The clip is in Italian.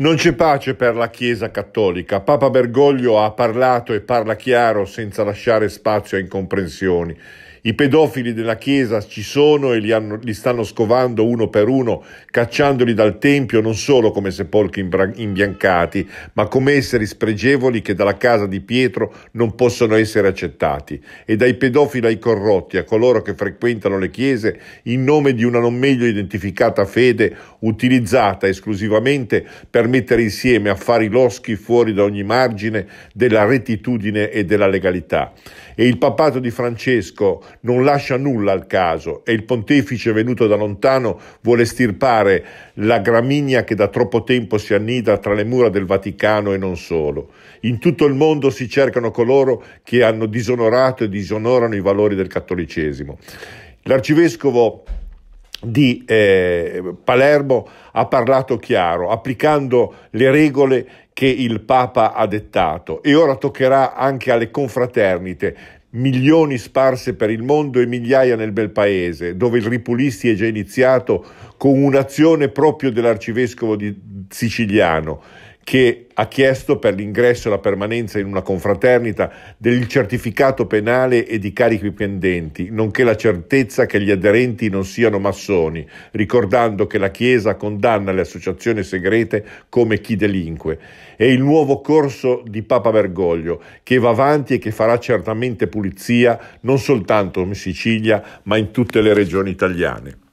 Non c'è pace per la Chiesa cattolica. Papa Bergoglio ha parlato e parla chiaro senza lasciare spazio a incomprensioni. I pedofili della Chiesa ci sono e li, hanno, li, stanno scovando uno per uno, cacciandoli dal Tempio non solo come sepolcri imbiancati, ma come esseri spregevoli che dalla casa di Pietro non possono essere accettati. E dai pedofili ai corrotti, a coloro che frequentano le Chiese in nome di una non meglio identificata fede utilizzata esclusivamente per mettere insieme affari loschi fuori da ogni margine della rettitudine e della legalità. E il papato di Francesco non lascia nulla al caso e il pontefice venuto da lontano vuole stirpare la gramigna che da troppo tempo si annida tra le mura del Vaticano e non solo. In tutto il mondo si cercano coloro che hanno disonorato e disonorano i valori del cattolicesimo. L'arcivescovo di eh, Palermo ha parlato chiaro, applicando le regole che il Papa ha dettato e ora toccherà anche alle confraternite milioni sparse per il mondo e migliaia nel bel paese, dove il ripulisti è già iniziato con un'azione proprio dell'arcivescovo siciliano, che ha chiesto per l'ingresso e la permanenza in una confraternita del certificato penale e di carichi pendenti, nonché la certezza che gli aderenti non siano massoni, ricordando che la Chiesa condanna le associazioni segrete come chi delinque. È il nuovo corso di Papa Bergoglio, che va avanti e che farà certamente pulizia non soltanto in Sicilia, ma in tutte le regioni italiane.